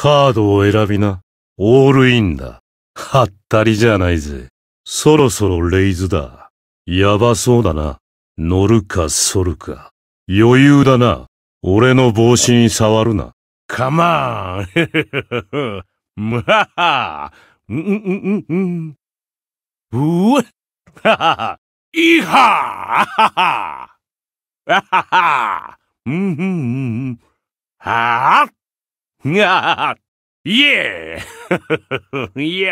カードを選びな。オールインだ。はったりじゃないぜ。そろそろレイズだ。やばそうだな。乗るか反るか。余裕だな。俺の帽子に触るな。カマーンむははうんうんうんうん。うわはははいはははあははうんうんうん。はあ yeah, yeah, yeah,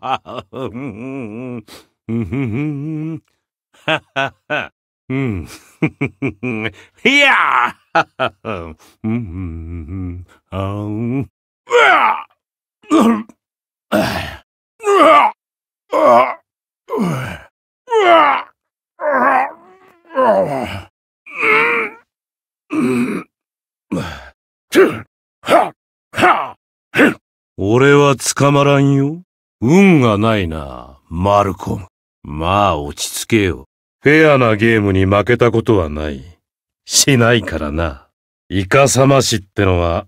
俺は捕まらんよ。運がないな、マルコム。まあ落ち着けよ。フェアなゲームに負けたことはない。しないからな。イカサマシってのは、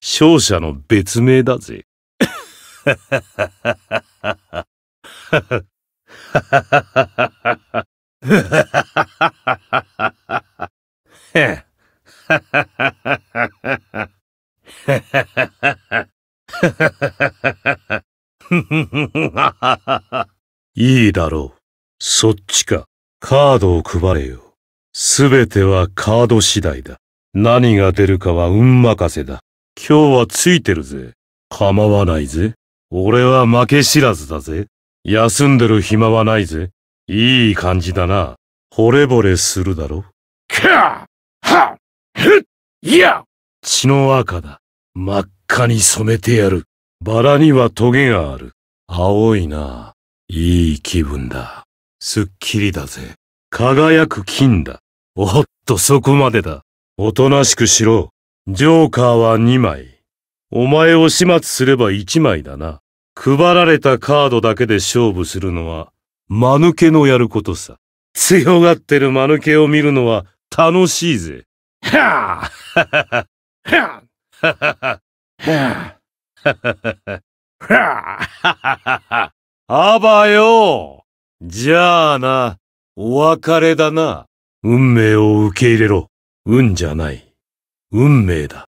勝者の別名だぜ。いいだろう。そっちか。カードを配れよ。すべてはカード次第だ。何が出るかは運任せだ。今日はついてるぜ。構わないぜ。俺は負け知らずだぜ。休んでる暇はないぜ。いい感じだな。惚れ惚れするだろ。かはっふっや血の赤だ。真っ赤に染めてやる。バラにはトゲがある。青いな。いい気分だ。すっきりだぜ。輝く金だ。おっとそこまでだ。おとなしくしろ。ジョーカーは2枚。お前を始末すれば1枚だな。配られたカードだけで勝負するのは、間抜けのやることさ。強がってる間抜けを見るのは楽しいぜ。はぁはははは あばよじゃあな、お別れだな。運命を受け入れろ。運じゃない。運命だ。